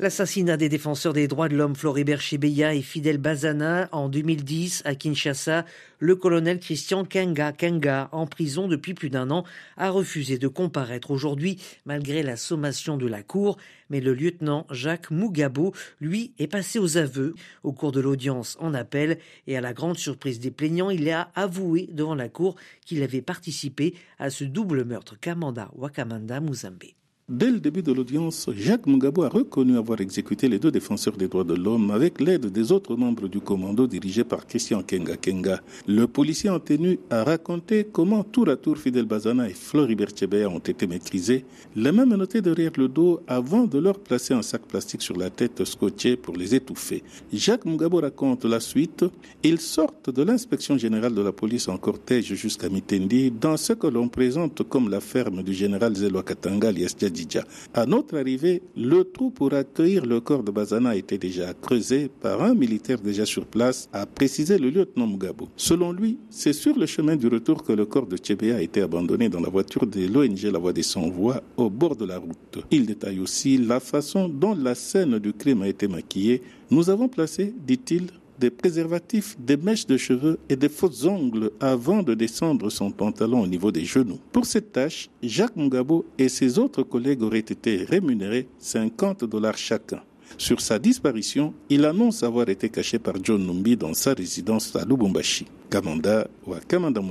L'assassinat des défenseurs des droits de l'homme Floribert Chebeya et Fidel Bazana en 2010 à Kinshasa, le colonel Christian Kenga Kenga, en prison depuis plus d'un an, a refusé de comparaître aujourd'hui malgré la sommation de la cour, mais le lieutenant Jacques Mugabo, lui, est passé aux aveux au cours de l'audience en appel et à la grande surprise des plaignants, il a avoué devant la cour qu'il avait participé à ce double meurtre Kamanda Wakamanda Muzambe. Dès le début de l'audience, Jacques Mugabo a reconnu avoir exécuté les deux défenseurs des droits de l'homme avec l'aide des autres membres du commando dirigé par Christian Kenga Kenga. Le policier en tenue a raconté comment tour à tour Fidel Bazana et Floribert Chebea ont été maîtrisés, les mêmes notés derrière le dos avant de leur placer un sac plastique sur la tête scotché pour les étouffer. Jacques Mugabo raconte la suite. Ils sortent de l'inspection générale de la police en cortège jusqu'à Mitendi dans ce que l'on présente comme la ferme du général Zeloa Katanga, alias à notre arrivée, le trou pour accueillir le corps de Bazana était déjà creusé par un militaire déjà sur place, a précisé le lieutenant Mugabo. Selon lui, c'est sur le chemin du retour que le corps de Chebea a été abandonné dans la voiture de l'ONG La Voix des Sans Voix au bord de la route. Il détaille aussi la façon dont la scène du crime a été maquillée. Nous avons placé, dit-il, des préservatifs, des mèches de cheveux et des faux ongles avant de descendre son pantalon au niveau des genoux. Pour cette tâche, Jacques Mugabo et ses autres collègues auraient été rémunérés 50 dollars chacun. Sur sa disparition, il annonce avoir été caché par John Numbi dans sa résidence à Lubumbashi. Kamanda ou à Kamanda